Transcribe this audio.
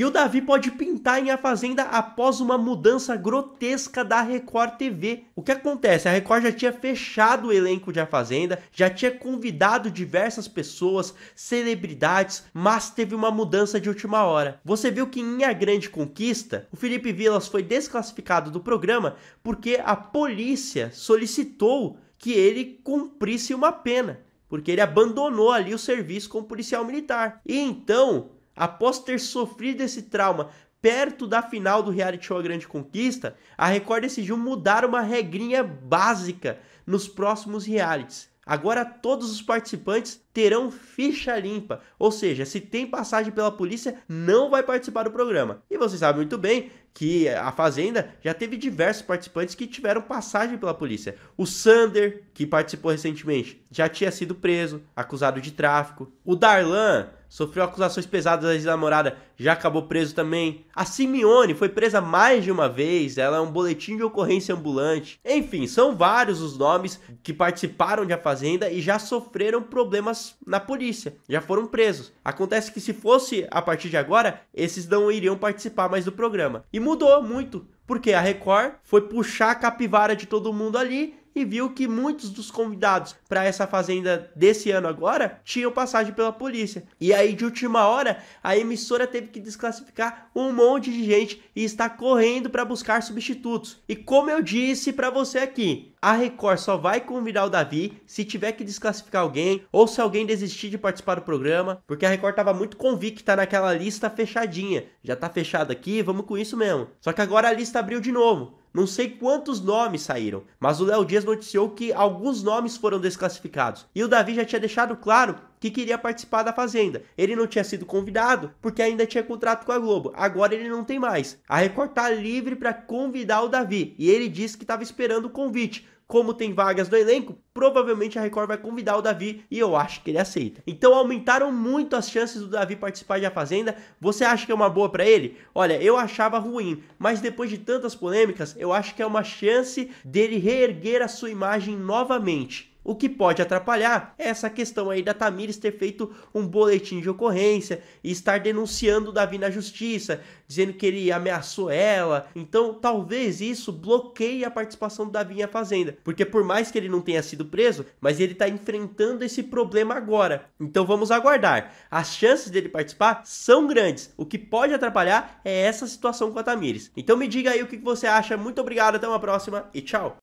E o Davi pode pintar em A Fazenda após uma mudança grotesca da Record TV. O que acontece? A Record já tinha fechado o elenco de A Fazenda, já tinha convidado diversas pessoas, celebridades, mas teve uma mudança de última hora. Você viu que em A Grande Conquista, o Felipe Vilas foi desclassificado do programa porque a polícia solicitou que ele cumprisse uma pena, porque ele abandonou ali o serviço como policial militar. E então, Após ter sofrido esse trauma perto da final do reality show A Grande Conquista, a Record decidiu mudar uma regrinha básica nos próximos realities. Agora todos os participantes terão ficha limpa, ou seja, se tem passagem pela polícia, não vai participar do programa. E você sabe muito bem que a Fazenda já teve diversos participantes que tiveram passagem pela polícia. O Sander, que participou recentemente, já tinha sido preso, acusado de tráfico. O Darlan sofreu acusações pesadas da ex-namorada, já acabou preso também. A Simeone foi presa mais de uma vez, ela é um boletim de ocorrência ambulante. Enfim, são vários os nomes que participaram de A Fazenda e já sofreram problemas problemas na polícia, já foram presos. Acontece que se fosse a partir de agora, esses não iriam participar mais do programa. E mudou muito, porque a Record foi puxar a capivara de todo mundo ali e viu que muitos dos convidados para essa fazenda desse ano agora tinham passagem pela polícia. E aí, de última hora, a emissora teve que desclassificar um monte de gente e está correndo para buscar substitutos. E como eu disse para você aqui, a Record só vai convidar o Davi se tiver que desclassificar alguém ou se alguém desistir de participar do programa, porque a Record estava muito convicta naquela lista fechadinha. Já está fechada aqui, vamos com isso mesmo. Só que agora a lista abriu de novo. Não sei quantos nomes saíram, mas o Léo Dias noticiou que alguns nomes foram desclassificados. E o Davi já tinha deixado claro que queria participar da Fazenda. Ele não tinha sido convidado porque ainda tinha contrato com a Globo. Agora ele não tem mais. A Record tá livre para convidar o Davi e ele disse que estava esperando o convite como tem vagas no elenco, provavelmente a Record vai convidar o Davi e eu acho que ele aceita. Então aumentaram muito as chances do Davi participar de A Fazenda. Você acha que é uma boa para ele? Olha, eu achava ruim, mas depois de tantas polêmicas, eu acho que é uma chance dele reerguer a sua imagem novamente. O que pode atrapalhar é essa questão aí da Tamires ter feito um boletim de ocorrência e estar denunciando o Davi na justiça, dizendo que ele ameaçou ela. Então, talvez isso bloqueie a participação do Davi na fazenda, porque por mais que ele não tenha sido preso, mas ele está enfrentando esse problema agora. Então, vamos aguardar. As chances dele participar são grandes. O que pode atrapalhar é essa situação com a Tamires. Então, me diga aí o que você acha. Muito obrigado, até uma próxima e tchau.